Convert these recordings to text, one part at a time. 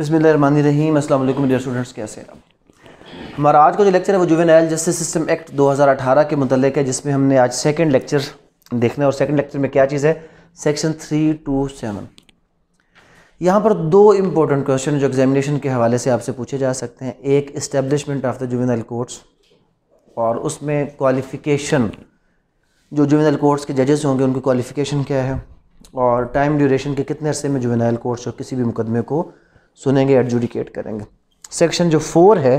बसमीम असल मेरे स्टूडेंट्स कैसे हैं हमारा आज का जो लेक्चर है वो जुवेनाइल जस्टिस सिस्टम एक्ट 2018 के मतलब है जिसमें हमने आज सेकंड लेक्चर देखना है और सेकंड लेक्चर में क्या चीज़ है सेक्शन 327 यहाँ पर दो इम्पोर्टेंट क्वेश्चन जो एग्जामिनेशन के हवाले से आपसे पूछे जा सकते हैं एक establishment of the juvenile courts और उसमें क्वालिफ़िकेशन जो जुवेनाइल कोर्ट्स के जजेस होंगे उनकी क्वालिफ़िकेशन क्या है और टाइम ड्यूरेशन के कितने अरसे में जुवेनाइल कोर्ट्स और किसी भी मुकदमे को सुनेंगे एडजुडिकेट करेंगे सेक्शन जो फोर है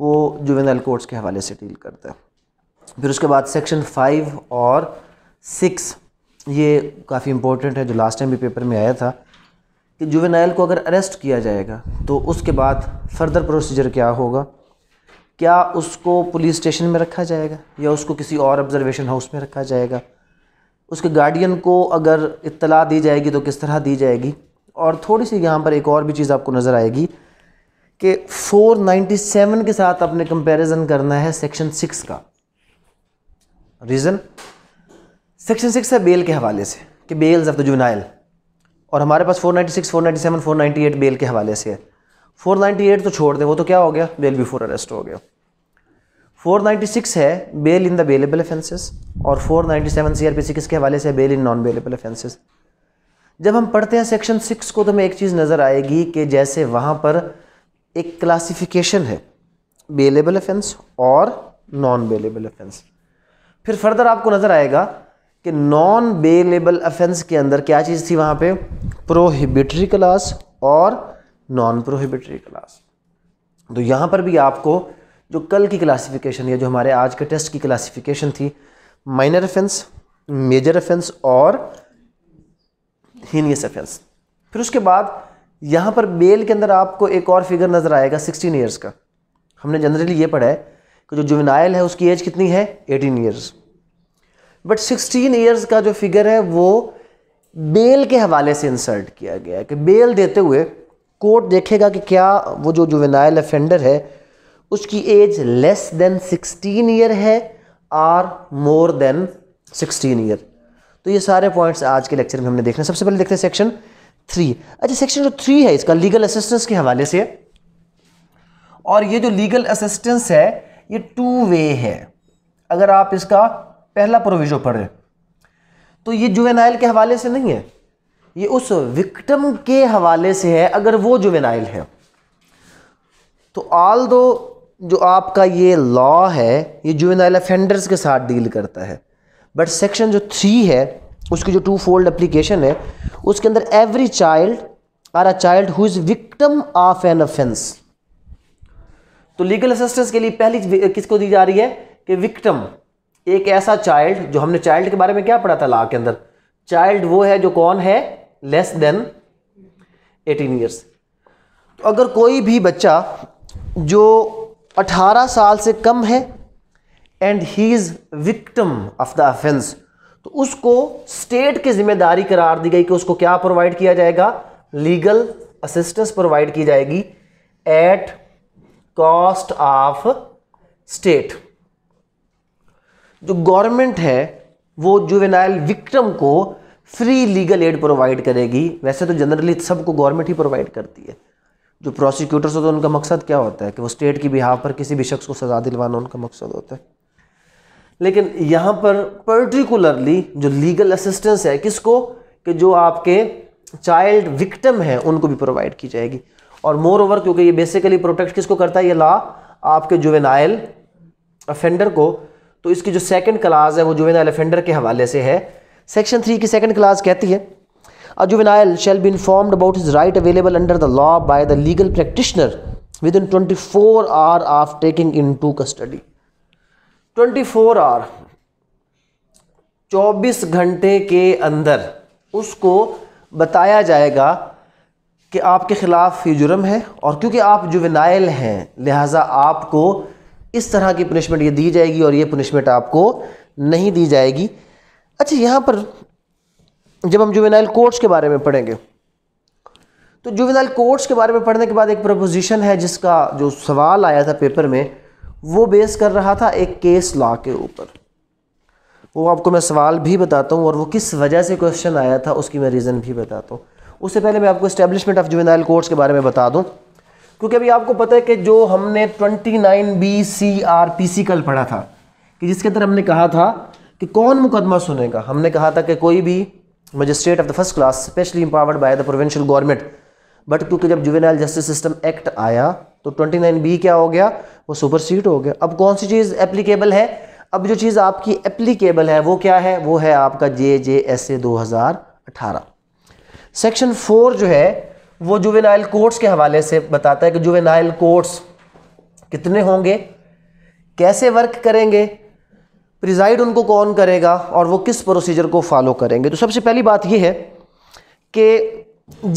वो जुवेनल कोर्ट्स के हवाले से डील करता है फिर उसके बाद सेक्शन फाइव और सिक्स ये काफ़ी इंपॉर्टेंट है जो लास्ट टाइम भी पेपर में आया था कि जुवेनाइल को अगर अरेस्ट किया जाएगा तो उसके बाद फर्दर प्रोसीजर क्या होगा क्या उसको पुलिस स्टेशन में रखा जाएगा या उसको किसी और ऑब्जर्वेशन हाउस में रखा जाएगा उसके गार्डियन को अगर इत्तला दी जाएगी तो किस तरह दी जाएगी और थोड़ी सी यहाँ पर एक और भी चीज़ आपको नज़र आएगी कि 497 के साथ आपने कंपैरिजन करना है सेक्शन सिक्स का रीज़न सेक्शन सिक्स है बेल के हवाले से कि बेल्स ऑफ द जुनाइल और हमारे पास 496, 497, 498 बेल के हवाले से है 498 तो छोड़ दें वो तो क्या हो गया बेल बिफोर अरेस्ट हो गया 496 है bail in the bailable offences और 497 सेवन किसके हवाले से bail in non bailable offences जब हम पढ़ते हैं सेक्शन सिक्स को तो हमें एक चीज़ नज़र आएगी कि जैसे वहाँ पर एक क्लासिफिकेशन है बेलेबल अफेंस और नॉन बेलेबल अफेंस फिर फर्दर आपको नज़र आएगा कि नॉन बेलेबल अफेंस के अंदर क्या चीज़ थी वहाँ पे प्रोहिबिटरी क्लास और नॉन प्रोहिबिटरी क्लास तो यहाँ पर भी आपको जो कल की क्लासिफिकेशन या जो हमारे आज के टेस्ट की क्लासिफिकेशन थी माइनर अफेंस मेजर अफेंस और हीनियस अफेंस फिर उसके बाद यहाँ पर बेल के अंदर आपको एक और फिगर नज़र आएगा सिक्सटीन ईयर्स का हमने जनरली ये पढ़ा है कि जो जुविनाइल है उसकी एज कितनी है eighteen years but sixteen years का जो फिगर है वो बेल के हवाले से इंसर्ट किया गया है कि बेल देते हुए कोर्ट देखेगा कि क्या वो जो जुवेनाइल अफेंडर है उसकी age less than sixteen year है or more than sixteen year तो ये सारे पॉइंट्स आज के लेक्चर में हमने देखने सबसे पहले देखते हैं सेक्शन थ्री अच्छा सेक्शन जो थ्री है इसका लीगल असिस्टेंस के हवाले से और ये जो लीगल असिस्टेंस है ये टू वे है अगर आप इसका पहला प्रोविजो पढ़ें तो ये जुवेनाइल के हवाले से नहीं है ये उस विक्टम के हवाले से है अगर वो जुवेनाइल है तो आल दो जो आपका ये लॉ है ये जुवेनाइल अफेंडर्स के साथ डील करता है बट सेक्शन जो थ्री है उसकी जो टू फोल्ड अप्लीकेशन है उसके अंदर every child or a child who is victim of an offence तो लीगल असिस्टेंस के लिए पहली किसको दी जा रही है कि विक्टम एक ऐसा चाइल्ड जो हमने चाइल्ड के बारे में क्या पढ़ा था लॉ के अंदर चाइल्ड वो है जो कौन है लेस देन 18 ईयर्स तो अगर कोई भी बच्चा जो 18 साल से कम है and he is victim of the offence तो उसको स्टेट की जिम्मेदारी करार दी गई कि उसको क्या प्रोवाइड किया जाएगा लीगल असिस्टेंस प्रोवाइड की जाएगी एट कॉस्ट ऑफ स्टेट जो गवर्नमेंट है वो जुवेनाइल विक्टम को फ्री लीगल एड प्रोवाइड करेगी वैसे तो जनरली सबको गवर्नमेंट ही प्रोवाइड करती है जो प्रोसिक्यूटर्स होते हैं उनका मकसद क्या होता है कि वो स्टेट की बिहाव पर किसी भी शख्स को सज़ा दिलवाना उनका मकसद होता है लेकिन यहाँ पर पर्टिकुलरली जो लीगल असिस्टेंस है किसको कि जो आपके चाइल्ड विक्टम है उनको भी प्रोवाइड की जाएगी और मोर ओवर क्योंकि ये बेसिकली प्रोटेक्ट किसको करता है ये लॉ आपके जुवेनाइल अफेंडर को तो इसकी जो सेकंड क्लास है वो जुवेनाइल अफेंडर के हवाले से है सेक्शन थ्री की सेकंड क्लास कहती है a juvenile shall be informed about his right available under the law by the legal practitioner within twenty four hour of taking into custody twenty four hour चौबीस घंटे के अंदर उसको बताया जाएगा कि आपके ख़िलाफ़ ये जुर्म है और क्योंकि आप जुवेनाइल हैं लिहाजा आपको इस तरह की पनिशमेंट ये दी जाएगी और ये पनिशमेंट आपको नहीं दी जाएगी अच्छा यहाँ पर जब हम जुवेनाइल कोर्ट्स के बारे में पढ़ेंगे तो जुवेनाइल कोर्ट्स के बारे में पढ़ने के बाद एक प्रपोजिशन है जिसका जो सवाल आया था पेपर में वो बेस कर रहा था एक केस लॉ के ऊपर वो आपको मैं सवाल भी बताता हूँ और वो किस वजह से क्वेश्चन आया था उसकी मैं रीज़न भी बताता हूँ उससे पहले मैं आपको इस्टेब्लिशमेंट ऑफ जुवेनाइल कोर्ट्स के बारे में बता दूँ क्योंकि अभी आपको पता है कि जो हमने 29 B C R P C कल पढ़ा था कि जिसके अंदर हमने कहा था कि कौन मुकदमा सुनेगा हमने कहा था कि कोई भी magistrate of the first class specially empowered by the provincial government but क्योंकि जब जुवेनाइल जस्टिस सिस्टम एक्ट आया तो 29 बी क्या हो गया वो सुपर सीट हो गया अब कौन सी चीज़ एप्लीकेबल है अब जो चीज़ आपकी एप्लीकेबल है वो क्या है वो है आपका जे जे एस ए दो हज़ार अठारह सेक्शन फोर जो है वो जुवेनाइल कोर्ट्स के हवाले से बताता है कि जुवेनाइल कोर्ट्स कितने होंगे कैसे वर्क करेंगे प्रिजाइड उनको कौन करेगा और वो किस प्रोसीजर को फॉलो करेंगे तो सबसे पहली बात ये है कि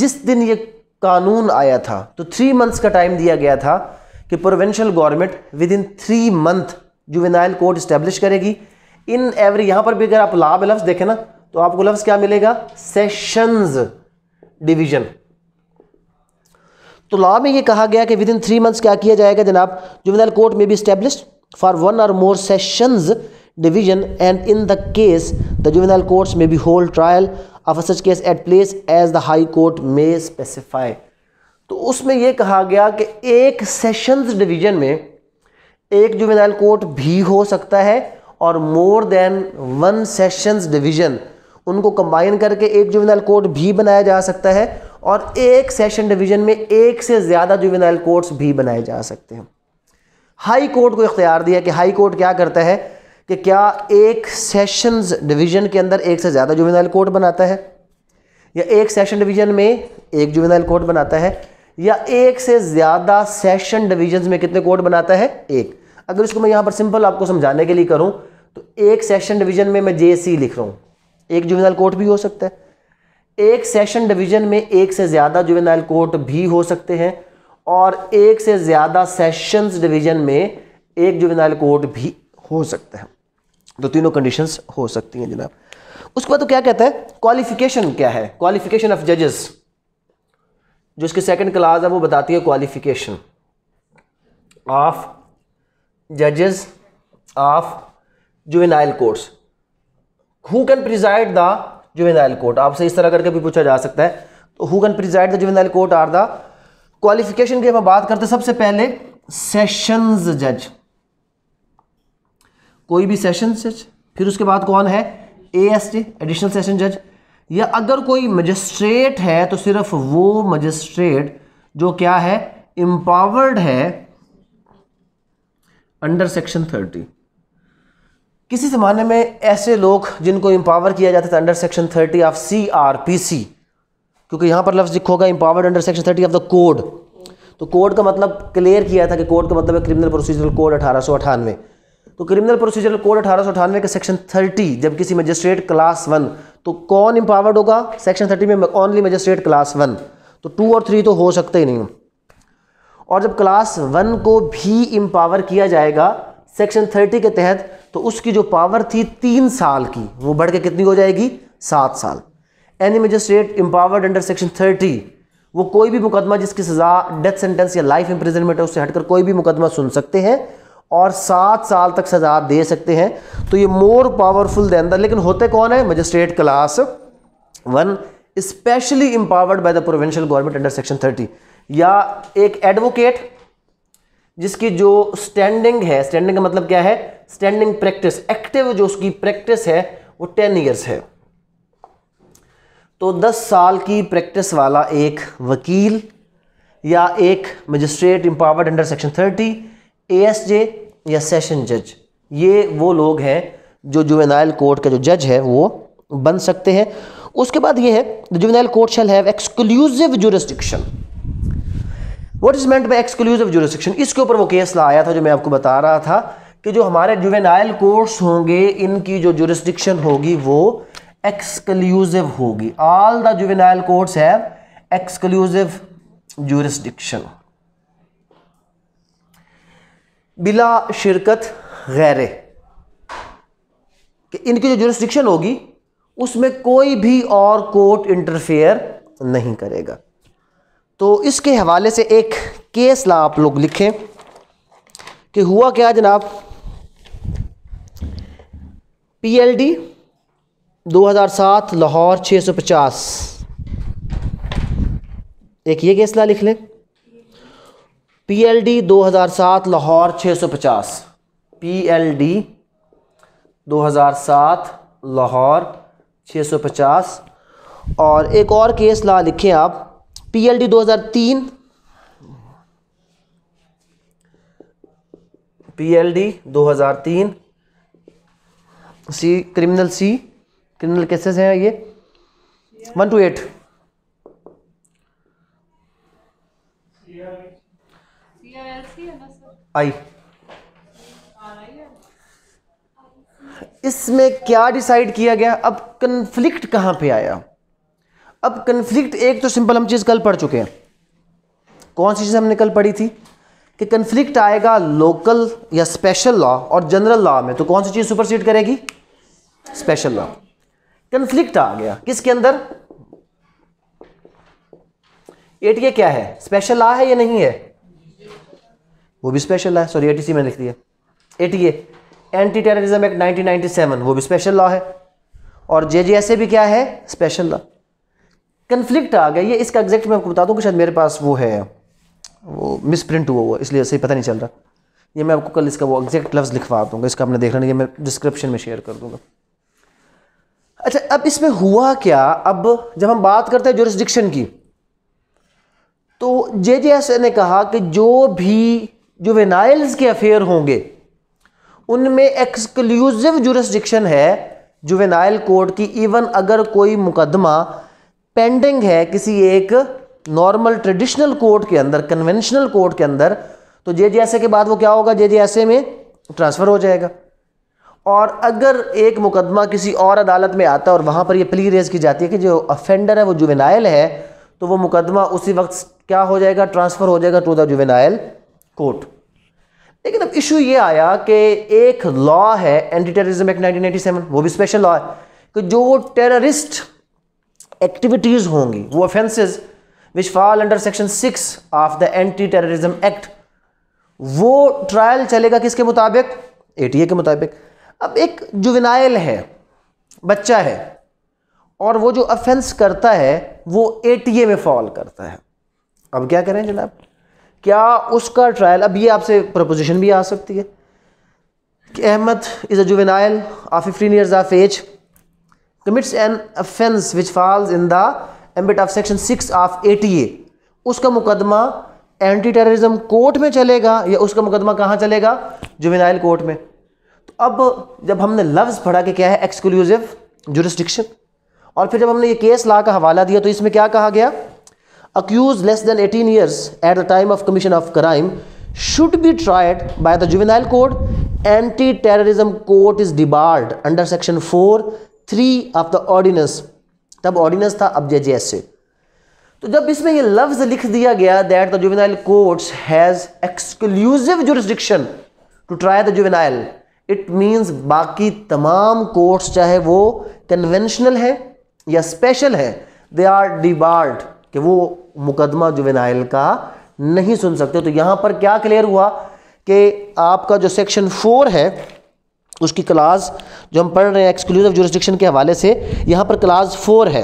जिस दिन ये कानून आया था तो थ्री मंथ्स का टाइम दिया गया था कि provincial government within three month juvenile court establish करेगी इन एवरी यहाँ पर भी अगर आप लाभ लफ्ज देखें ना तो आपको लफ्ज क्या मिलेगा सेशंस डिवीजन तो लॉ में ये कहा गया कि विद इन थ्री मंथ्स क्या किया जाएगा जनाब जुवेनाइल कोर्ट में भी स्टैब्लिश फॉर वन और more sessions division and in the case the juvenile courts may be hold trial of such case at place as the high court में specify तो उसमें यह कहा गया कि एक सेशंस डिवीजन में एक जुवेनाइल कोर्ट भी हो सकता है और more than one sessions division उनको कंबाइन करके एक जुवेनाइल कोर्ट भी बनाया जा सकता है और एक सेशन डिवीजन में एक से ज़्यादा जुवेनाइल कोर्ट्स भी बनाए जा सकते हैं हाई कोर्ट को इख्तियार दिया कि हाई कोर्ट क्या करता है कि क्या एक सेशंस डिवीजन के अंदर एक से ज़्यादा जुवेनाइल कोर्ट बनाता है या एक सेशन डिवीजन में एक जुवेनाइल कोर्ट बनाता है या एक से ज़्यादा सेशन डिवीजन में कितने कोर्ट बनाता है एक अगर इसको मैं यहां पर सिंपल आपको समझाने के लिए करूं तो एक सेशन डिवीजन में मैं जे लिख रहा हूं एक जुवेनाइल कोर्ट भी हो सकता है एक सेशन डिवीजन में एक से ज़्यादा जुवेनाइल कोर्ट भी हो सकते हैं और एक से ज़्यादा सेशंस डिवीजन में एक जुवेनाइल कोर्ट भी हो सकता है तो तीनों कंडीशंस हो सकती हैं जनाब उसके बाद तो क्या कहता है क्वालिफिकेशन क्या है क्वालिफिकेशन ऑफ जजेस जो इसकी सेकंड क्लास है वो बताती है क्वालिफिकेशन ऑफ जजेस of juvenile courts who can preside the juvenile court आपसे इस तरह करके भी पूछा जा सकता है तो who can preside the juvenile court or the qualification की हम बात करते हैं सबसे पहले सेशंस जज कोई भी सेशन जज फिर उसके बाद कौन है A S T additional session जज या अगर कोई मजिस्ट्रेट है तो सिर्फ वो मजिस्ट्रेट जो क्या है एम्पावर्ड है अंडर सेक्शन थर्टी किसी ज़माने में ऐसे लोग जिनको एम्पावर किया जाता था under section thirty of C R P C क्योंकि यहाँ पर लफ्ज़ लिखोगा empowered under section thirty of the code तो कोड का मतलब क्लियर किया था कि कोड का मतलब है क्रिमिनल प्रोसीजरल कोड अठारह सौ अठानवे तो क्रिमिनल प्रोसीजरल कोड अठारह के सेक्शन 30 जब किसी मजिस्ट्रेट क्लास वन तो कौन इंपावर्ड होगा सेक्शन 30 में ओनली मजिस्ट्रेट क्लास वन तो टू और थ्री तो हो सकते ही नहीं और जब क्लास वन को भी इम्पावर किया जाएगा सेक्शन थर्टी के तहत तो उसकी जो पावर थी तीन साल की वो बढ़ के कितनी हो जाएगी सात साल any magistrate empowered under section thirty वो कोई भी मुकदमा जिसकी सज़ा डेथ सेंटेंस या लाइफ इंप्रिजनमेंट है उससे हटकर कोई भी मुकदमा सुन सकते हैं और सात साल तक सजा दे सकते हैं तो ये मोर पावरफुल देन द लेकिन होते कौन है magistrate class one specially empowered by the provincial government under section thirty या एक एडवोकेट जिसकी जो स्टैंडिंग है स्टैंडिंग का मतलब क्या है स्टैंडिंग प्रैक्टिस एक्टिव जो उसकी प्रैक्टिस है वो टेन ईयर्स है तो दस साल की प्रैक्टिस वाला एक वकील या एक magistrate empowered under section thirty ASJ या सेशन जज ये वो लोग हैं जो जुवेनाइल कोर्ट का जो जज है वो बन सकते हैं उसके बाद ये है juvenile court shall have exclusive jurisdiction what is meant by exclusive jurisdiction इसके ऊपर वो केस लाया था जो मैं आपको बता रहा था कि जो हमारे जुवेनाइल कोर्ट्स होंगे इनकी जो जुरिस्डिक्शन होगी वो एक्सक्लूसिव होगी all the juvenile courts have exclusive jurisdiction बिला शिरकत गैर कि इनकी जो जुरिस्टिक्शन होगी उसमें कोई भी और कोर्ट इंटरफेयर नहीं करेगा तो इसके हवाले से एक केस ला आप लोग लिखें कि हुआ क्या जनाब पीएलडी 2007 लाहौर 650 एक ये केस ला लिख लें पी एल डी दो हज़ार सात लाहौर छः सौ पचास पी एल डी दो हजार सात लाहौर छः सौ पचास और एक और केस ला लिखें आप P P L L D दो हजार तीन डी दो हजार तीन C criminal C criminal cases हैं ये वन टू एट आई इसमें क्या डिसाइड किया गया अब कन्फ्लिक्ट कहां पे आया अब कन्फ्लिक्ट एक तो सिंपल हम चीज़ कल पढ़ चुके हैं कौन सी चीज़ हमने कल पढ़ी थी कि कन्फ्लिक्ट आएगा लोकल या स्पेशल लॉ और जनरल लॉ में तो कौन सी चीज़ सुपरसीड करेगी स्पेशल लॉ कन्फ्लिक्ट आ गया किसके अंदर एटीए क्या है स्पेशल लॉ है या नहीं है वो भी स्पेशल है सॉरी एटीसी में लिख दिया एटीए एंटी टेररिज्म एक्ट 1997 वो भी स्पेशल लॉ है और जे जे एस ए भी क्या है स्पेशल लॉ कन्फ्लिक्ट आ गया ये इसका एग्जैक्ट मैं आपको बता दूँ कि शायद मेरे पास वो है वो मिस प्रिंट हुआ हुआ इसलिए सही पता नहीं चल रहा ये मैं आपको कल इसका वो एग्जैक्ट लफ्ज़ लिखवा दूंगा इसका आपने देख लेना ये मैं डिस्क्रिप्शन में शेयर कर दूंगा अच्छा अब इसमें हुआ क्या अब जब हम बात करते हैं जोरिस्डिक्शन की तो जे जे एस ने कहा कि जो भी जुवेनाइल्स के अफेयर होंगे उनमें एक्सक्लूसिव जुरिस्डिक्शन है जुवेनाइल कोर्ट की इवन अगर कोई मुकदमा पेंडिंग है किसी एक नॉर्मल ट्रेडिशनल कोर्ट के अंदर कन्वेंशनल कोर्ट के अंदर तो जे जे के बाद वो क्या होगा जे जे में ट्रांसफ़र हो जाएगा और अगर एक मुकदमा किसी और अदालत में आता है और वहाँ पर ये प्ली रेज की जाती है कि जो अफेंडर है वो जुवेनाइल है तो वो मुकदमा उसी वक्त क्या हो जाएगा ट्रांसफ़र हो जाएगा टू द जुवेनाइल कोर्ट लेकिन अब इशू ये आया कि एक लॉ है एंटी टेररिज्म एक्ट 1987 वो भी स्पेशल लॉ है कि जो टेररिस्ट एक्टिविटीज़ होंगी वो offences which fall under section six of the anti terrorism act वो ट्रायल चलेगा किसके मुताबिक एटीए के मुताबिक अब एक जुविनाइल है बच्चा है और वो जो ऑफेंस करता है वो एटीए में फॉल करता है अब क्या करें जनाब क्या उसका ट्रायल अब ये आपसे प्रपोजिशन भी आ सकती है कि Ahmad is a juvenile of fifteen years of age commits an offence which falls in the ambit of section six of A T A उसका मुकदमा एंटी टेररिज्म कोर्ट में चलेगा या उसका मुकदमा कहाँ चलेगा जुवेनाइल कोर्ट में तो अब जब हमने लफ्ज़ पढ़ा कि क्या है एक्सक्लूसिव जुरिस्टिक्शन और फिर जब हमने ये केस ला का हवाला दिया तो इसमें क्या कहा गया accused less than 18 years at the time of commission of crime should be tried by the juvenile court anti-terrorism court is debarred under section 4 3 of the ordinance तब ऑर्डिनेंस था अब जे से तो जब इसमें ये लफ्ज लिख दिया गया that the juvenile courts has exclusive jurisdiction to try the juvenile it means बाकी तमाम कोर्ट्स चाहे वो कन्वेंशनल हैं या स्पेशल हैं दे आर डिबार्ड कि वो मुकदमा जुवेनाइल का नहीं सुन सकते तो यहाँ पर क्या क्लियर हुआ कि आपका जो सेक्शन फोर है उसकी क्लास जो हम पढ़ रहे हैं एक्सक्लूसिव जुरिस्टिक्शन के हवाले से यहाँ पर क्लास फोर है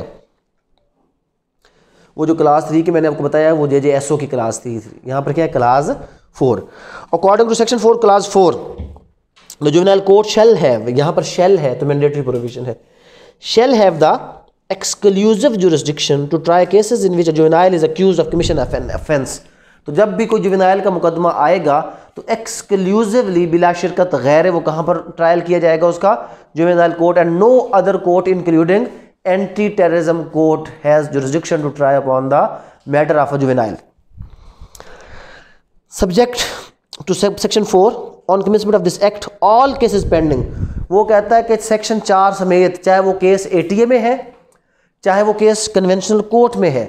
वो जो क्लास थ्री की मैंने आपको बताया वो जे जे एस ओ की क्लास थी यहाँ पर क्या है class four according to section four class four जो जुवेनाइल कोर्ट शेल है यहाँ पर शेल है तो मैंडेटरी प्रोविजन है shall have the exclusive jurisdiction to try cases in which juvenile is accuse of commission offence तो जब भी कोई जुवेनाइल का मुकदमा आएगा तो एक्सक्लूसिवली बिला शिरकत गैर वो कहाँ पर ट्रायल किया जाएगा उसका juvenile court and no other court including anti terrorism court has jurisdiction to try upon the matter of a juvenile subject to section four on commencement of this act all cases pending वो कहता है कि section चार समेत चाहे वो case ए में है चाहे वो केस कन्वेंशनल कोर्ट में है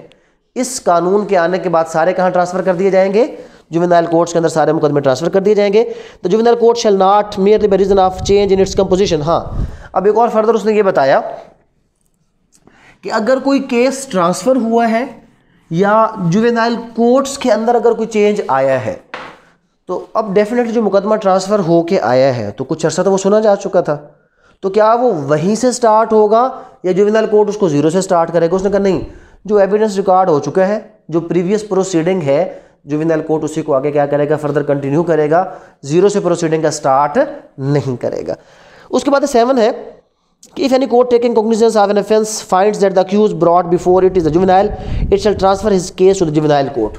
इस कानून के आने के बाद सारे कहाँ ट्रांसफर कर दिए जाएंगे जुविनाइल कोर्ट्स के अंदर सारे मुकदमे ट्रांसफर कर दिए जाएंगे तो juvenile court shall not merely the reason of change in its composition हाँ अब एक और फर्दर उसने ये बताया कि अगर कोई केस ट्रांसफ़र हुआ है या जुविनाइल कोर्ट्स के अंदर अगर कोई चेंज आया है तो अब डेफिनेटली जो मुकदमा ट्रांसफ़र होके आया है तो कुछ अर्सा तो वो सुना जा चुका था तो क्या वो वहीं से स्टार्ट होगा या जुविनल कोर्ट उसको ज़ीरो से स्टार्ट करेगा उसने कहा नहीं जो एविडेंस रिकॉर्ड हो चुका है जो प्रीवियस प्रोसीडिंग है जुविनल कोर्ट उसी को आगे क्या करेगा फर्दर कंटिन्यू करेगा ज़ीरो से प्रोसीडिंग का स्टार्ट नहीं करेगा उसके बाद सेवन है कि if any court taking cognizance of an offence finds that the accuse brought before it is a juvenile it shall transfer his case to the juvenile court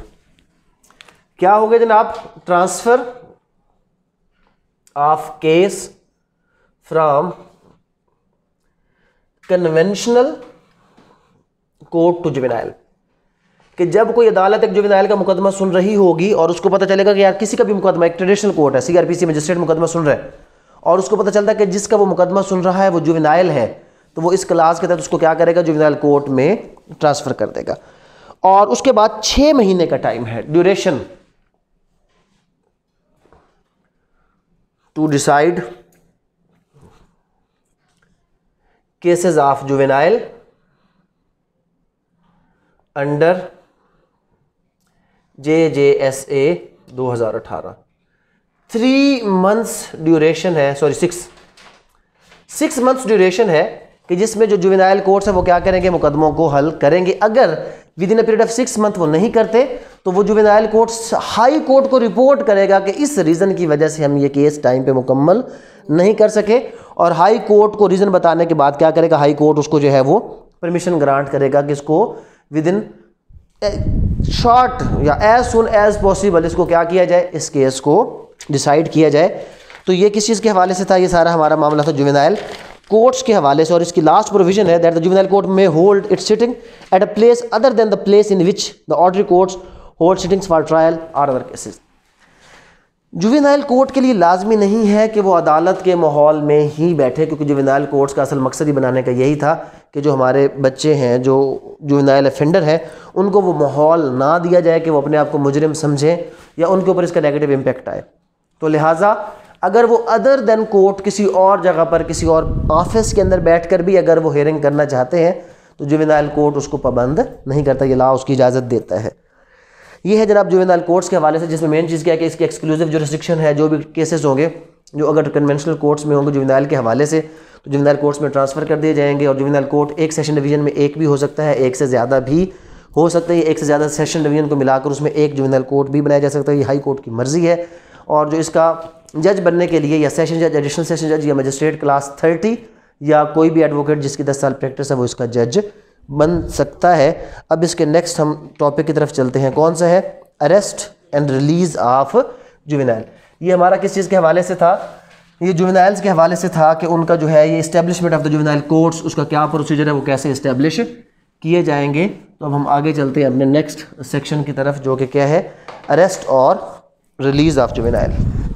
क्या हो गया जनाब transfer of case from conventional court to juvenile कि जब कोई अदालत एक juvenile का मुकदमा सुन रही होगी और उसको पता चलेगा कि यार किसी का भी मुकदमा एक ट्रेडिशनल कोर्ट है सीआरपीसी मजिस्ट्रेट मुकदमा सुन रहे और उसको पता चलता है कि जिसका वो मुकदमा सुन रहा है वो जुबिनाइल है तो वो इस क्लास के तहत उसको क्या करेगा जुबिनाइल कोर्ट में ट्रांसफ़र कर देगा और उसके बाद छः महीने का टाइम है duration to decide of juvenile under J J S A दो हजार अठारह थ्री मंथ्स ड्यूरेशन है sorry six six months duration है कि जिसमें जो जुवेनाइल कोर्ट्स है वो क्या करेंगे मुकदमों को हल करेंगे अगर within a period of six month वो नहीं करते तो वो जुवेनाइल कोर्ट्स हाई कोर्ट को रिपोर्ट करेगा कि इस रीज़न की वजह से हम ये केस टाइम पे मुकम्मल नहीं कर सके और हाई कोर्ट को रीज़न बताने के बाद क्या करेगा हाई कोर्ट उसको जो है वो परमिशन ग्रांट करेगा कि इसको विद इन शॉर्ट या एज सुन एज पॉसिबल इसको क्या किया जाए इस केस को डिसाइड किया जाए तो ये किस चीज़ के हवाले से था ये सारा हमारा मामला था जुवेनाइल कोर्ट्स के हवाले से और इसकी लास्ट प्रोविजन है that the juvenile court may hold its sitting at a place other than the place in which the ordinary courts hold sittings for trial or other cases juvenile court के लिए लाजमी नहीं है कि वो अदालत के माहौल में ही बैठे क्योंकि जुवेनाइल कोर्ट्स का असल मकसद ही बनाने का यही था कि जो हमारे बच्चे हैं जो जुवेनाइल अफेंडर हैं उनको वो माहौल ना दिया जाए कि वो अपने आप को मुजरम समझें या उनके ऊपर इसका नेगेटिव इम्पेक्ट आए तो लिहाजा अगर वो अदर देन कोर्ट किसी और जगह पर किसी और ऑफिस के अंदर बैठ कर भी अगर वो हेयरिंग करना चाहते हैं तो जुवेनाइल कोर्ट उसको पाबंद नहीं करता ये ला उसकी इजाज़त देता है ये है जनाब जुवेनाइल कोर्ट्स के हवाले से जिसमें मेन चीज़ क्या है कि इसके एक्सक्लूसिव जो रिस्ट्रिक्शन है जो भी केसेस होंगे जो अगर कन्वेंशनल कोर्ट्स में होंगे जुवेनाइल के हवाले से तो जुवेनाइल कोर्ट्स में ट्रांसफ़र कर दिए जाएंगे और जुवेनाइल कोर्ट एक सेशन डिवीजन में एक भी हो सकता है एक से ज़्यादा भी हो सकता है एक से ज़्यादा सेशन डिवीजन को मिलाकर उसमें एक जुवेनाइल कोर्ट भी बनाया जा सकता है ये हाई कोर्ट की मर्ज़ी है और जो इसका जज बनने के लिए या सेशन जज एडिशनल सेशन जज या मजिस्ट्रेट क्लास थर्टी या कोई भी एडवोकेट जिसकी दस साल प्रैक्टिस है वो इसका जज बन सकता है अब इसके नेक्स्ट हम टॉपिक की तरफ चलते हैं कौन सा है arrest and release of juvenile ये हमारा किस चीज़ के हवाले से था ये जुविनाइल्स के हवाले से था कि उनका जो है ये establishment of the juvenile courts उसका क्या प्रोसीजर है वो कैसे इस्टेब्लिश किए जाएंगे तो अब हम आगे चलते हैं अपने नेक्स्ट सेक्शन की तरफ जो कि क्या है अरेस्ट और रिलीज़ ऑफ जुविनाइल